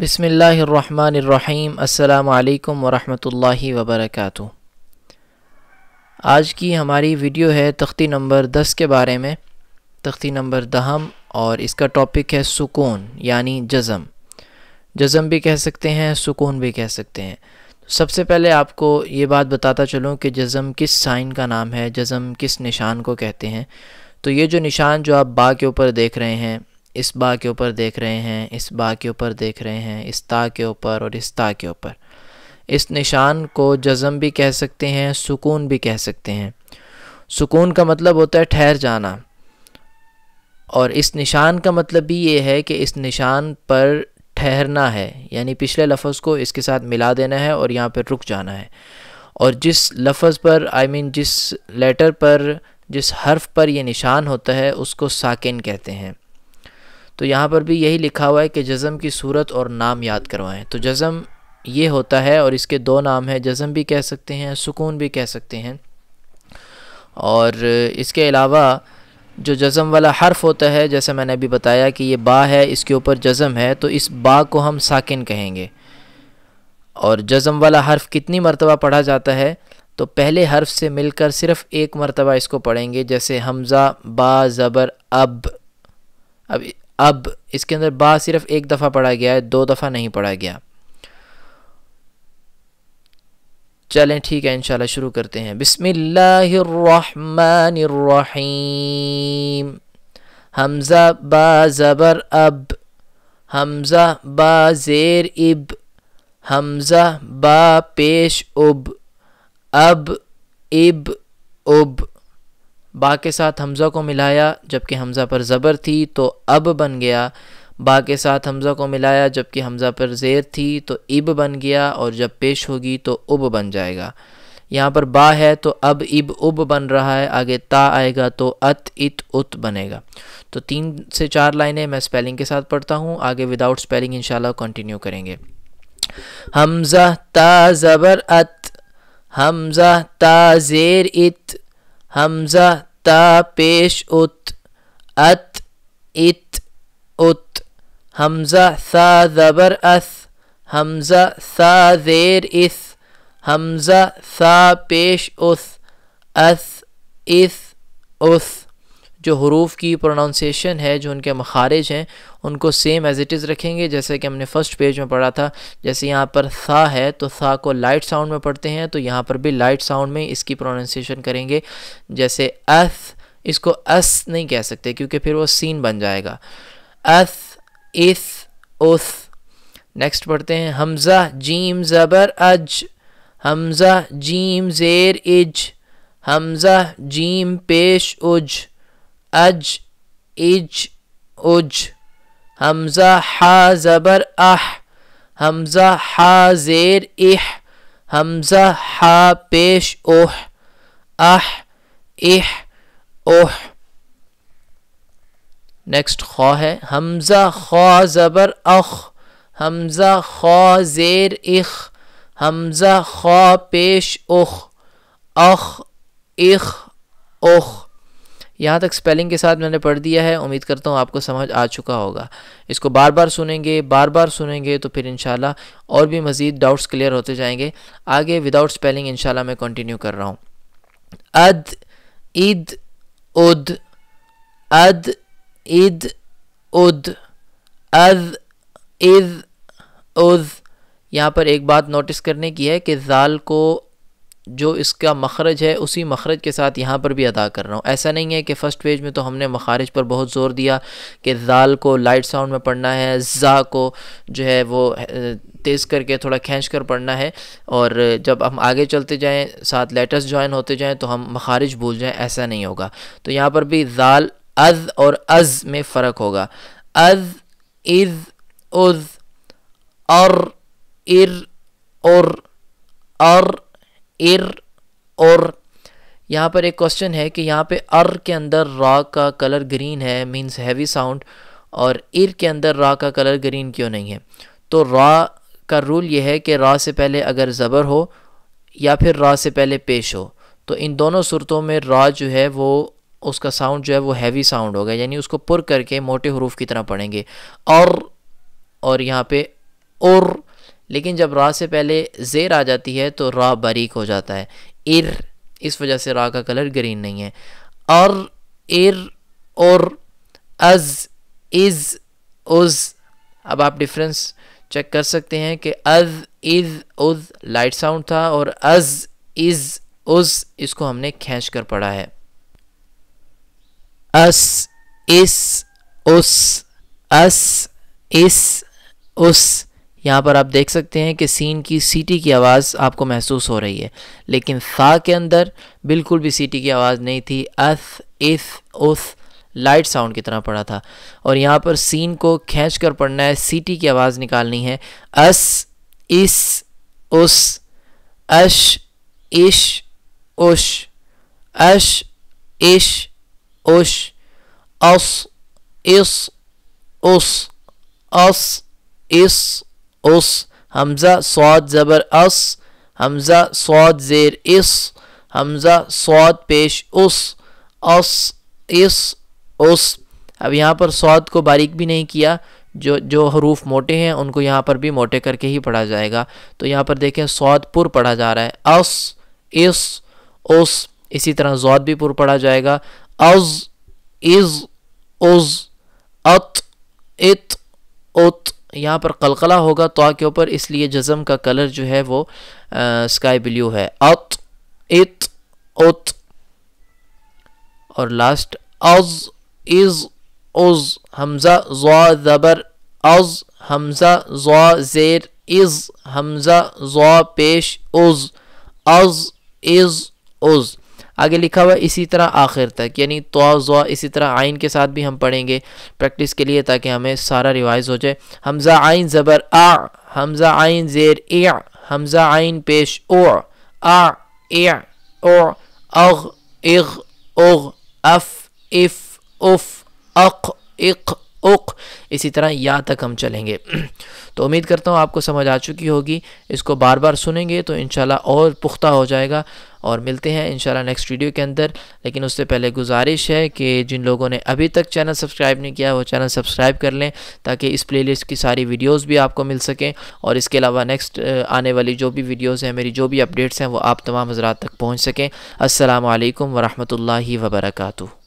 बसमीम् अल्लाम वरहमतुल्लाहि वबरकातु आज की हमारी वीडियो है तख्ती नंबर दस के बारे में तख्ती नंबर दहम और इसका टॉपिक है सुकून यानी जज़म जज़म भी कह सकते हैं सुकून भी कह सकते हैं सबसे पहले आपको ये बात बताता चलूँ कि जज़म किस साइन का नाम है जज़म किस निशान को कहते हैं तो ये जो निशान जो आप बा के ऊपर देख रहे हैं इस बा के ऊपर देख रहे हैं इस बा के ऊपर देख रहे हैं इस ता के ऊपर और इस ता के ऊपर इस निशान को जज़म भी कह सकते हैं सुकून भी कह सकते हैं सुकून का मतलब होता है ठहर जाना और इस निशान का मतलब भी ये है कि इस निशान पर ठहरना है यानी पिछले लफ्ज़ को इसके साथ मिला देना है और यहाँ पर रुक जाना है और जिस लफ्ज़ पर आई I मीन mean, जिस लेटर पर जिस हर्फ पर यह निशान होता है उसको साकिन कहते हैं तो यहाँ पर भी यही लिखा हुआ है कि जज़म की सूरत और नाम याद करवाएं तो जज़म ये होता है और इसके दो नाम हैं जज़म भी कह सकते हैं सुकून भी कह सकते हैं और इसके अलावा जो जज़म वाला हर्फ होता है जैसे मैंने अभी बताया कि ये बा है इसके ऊपर जज़म है तो इस बा को हम साकिन कहेंगे और जज़म वाला हर्फ कितनी मरतबा पढ़ा जाता है तो पहले हर्फ से मिलकर सिर्फ़ एक मरतबा इसको पढ़ेंगे जैसे हमज़ा बा ज़बर अब अब अब इसके अंदर बा सिर्फ एक दफ़ा पढ़ा गया है दो दफ़ा नहीं पढ़ा गया चलें ठीक है इंशाल्लाह शुरू करते हैं बिस्मिल्लाहिर्रहमानिर्रहीम हमज़ा बा ज़बर अब हमज़ा बा ज़ेर इब हमज़ा बा पेश उब अब इब उब बा के साथ हमज़ा को मिलाया जबकि हमज़ा पर ज़बर थी तो अब बन गया बा के साथ हमज़ा को मिलाया जबकि हमज़ा पर ज़ेर थी तो इब बन गया और जब पेश होगी तो उब बन जाएगा यहाँ पर बा है तो अब इब उब बन रहा है आगे ता आएगा तो अत इत उत बनेगा तो तीन से चार लाइनें मैं स्पेलिंग के साथ पढ़ता हूँ आगे विदाउट स्पेलिंग इंशाल्लाह कंटिन्यू करेंगे हमज़ा ता ज़बर अत हमज़ा ता ज़ेर इत همزة تا بيش ات ات ات ات همزة ثا ذبر اث همزة ثا ذير اث همزة ثا بيش اث اث اث اث जो हरूफ की प्रोनाउंसिएशन है जो उनके मखारज हैं उनको सेम एज इट इज़ रखेंगे जैसे कि हमने फ़र्स्ट पेज में पढ़ा था जैसे यहाँ पर सा है तो सा को लाइट साउंड में पढ़ते हैं तो यहाँ पर भी लाइट साउंड में इसकी प्रोनाउंसिएशन करेंगे जैसे एस इसको अस नहीं कह सकते क्योंकि फिर वो सीन बन जाएगा एस इस उस नेक्स्ट पढ़ते हैं हमज़ा जीम ज़बर अज हमज़ा जीम ज़ेर इज हमज़ा जीम पेश उज अज इज उज हमज़ा हा ज़बर आह हमज़ा हा ज़ेर इह हमज़ा हा पेश ओह आह इह ओह नेक्स्ट ख है हमज़ा खौ ज़बर अख हमज़ा खौ ज़ेर इख हमज़ा खौ पेश उख अख इख उख यहाँ तक स्पेलिंग के साथ मैंने पढ़ दिया है उम्मीद करता हूँ आपको समझ आ चुका होगा इसको बार बार सुनेंगे बार बार सुनेंगे तो फिर इन और भी मज़ीद डाउट्स क्लियर होते जाएंगे आगे विदाउट स्पेलिंग इन मैं कंटिन्यू कर रहा हूँ अद ईद उद अद ईद उद अद ईद उद यहाँ पर एक बात नोटिस करने की है कि जाल को जो इसका मखरज है उसी मखरज के साथ यहाँ पर भी अदा कर रहा हूँ ऐसा नहीं है कि फ़र्स्ट पेज में तो हमने मखारज पर बहुत ज़ोर दिया कि जाल को लाइट साउंड में पढ़ना है ज़ा को जो है वो तेज़ करके थोड़ा खींच कर पढ़ना है और जब हम आगे चलते जाएँ साथ लेटर्स ज्वाइन होते जाएँ तो हम मखारज भूल जाएँ ऐसा नहीं होगा तो यहाँ पर भी जाल अज और अज में फ़र्क होगा अज इज उज और इर और और इर और यहाँ पर एक क्वेश्चन है कि यहाँ पे अर के अंदर रा का कलर ग्रीन है मींस हैवी साउंड और इर के अंदर रा का कलर ग्रीन क्यों नहीं है तो रा का रूल ये है कि रा से पहले अगर ज़बर हो या फिर रा से पहले पेश हो तो इन दोनों सूरतों में रा जो है वो उसका साउंड जो है वो हैवी साउंड होगा यानी उसको पुर करके मोटे हरूफ की तरह पढ़ेंगे और और यहाँ पे और लेकिन जब रा से पहले ज़ेर आ जाती है तो रा बारीक हो जाता है इर इस वजह से रा का कलर ग्रीन नहीं है और इर और अज इज़ उज़ अब आप डिफरेंस चेक कर सकते हैं कि अज इज उज लाइट साउंड था और अज इज उज इसको हमने खींच कर पढ़ा है अस इस उस अस इस उस यहाँ पर आप देख सकते हैं कि सीन की सीटी की आवाज़ आपको महसूस हो रही है लेकिन सा के अंदर बिल्कुल भी सीटी की आवाज़ नहीं थी अस इस उस लाइट साउंड की तरह पड़ा था और यहाँ पर सीन को खींच कर पढ़ना है सीटी की आवाज़ निकालनी है अस इस उस अश इश उश अश इश उश अस इस उस अस इस उस हमज़ा सौद ज़बर अस हमज़ा सौद ज़ेर इस हमज़ा सौद पेश उस अस इस उस अब यहाँ पर सौद को बारीक भी नहीं किया जो जो हरूफ मोटे हैं उनको यहाँ पर भी मोटे करके ही पढ़ा जाएगा तो यहाँ पर देखें सौद पुर पढ़ा जा रहा है अस इस उस इसी तरह जौद भी पुर पढ़ा जाएगा अज इज़ उज अत इत उत यहाँ पर कलकला होगा तो के ऊपर इसलिए जज़म का कलर जो है वो आ, स्काई ब्लू है अत इत उत और लास्ट अज इज उज हमज़ा ज़ा ज़बर अज हमज़ा ज़ा ज़ेर इज हमज़ा ज़ा पेश उज अज इज उज आगे लिखा हुआ इसी तरह आखिर तक यानी तो इसी तरह आइन के साथ भी हम पढ़ेंगे प्रैक्टिस के लिए ताकि हमें सारा रिवाइज हो जाए हमज़ा आइन ज़बर आ हमज़ा आइन ज़ेर ए हमज़ा आइन पेश ओ आ ए ओ अग इग उग अफ इफ उफ अख इख ओक इसी तरह या तक हम चलेंगे तो उम्मीद करता हूँ आपको समझ आ चुकी होगी इसको बार बार सुनेंगे तो इन और पुख्ता हो जाएगा और मिलते हैं इन नेक्स्ट वीडियो के अंदर लेकिन उससे पहले गुजारिश है कि जिन लोगों ने अभी तक चैनल सब्सक्राइब नहीं किया वो चैनल सब्सक्राइब कर लें ताकि इस प्लेलिस्ट की सारी वीडियोस भी आपको मिल सकें और इसके अलावा नेक्स्ट आने वाली जो भी वीडियोस हैं मेरी जो भी अपडेट्स हैं वो आप तमाम हजरात तक पहुँच सकें असलकम वरहमल वर्का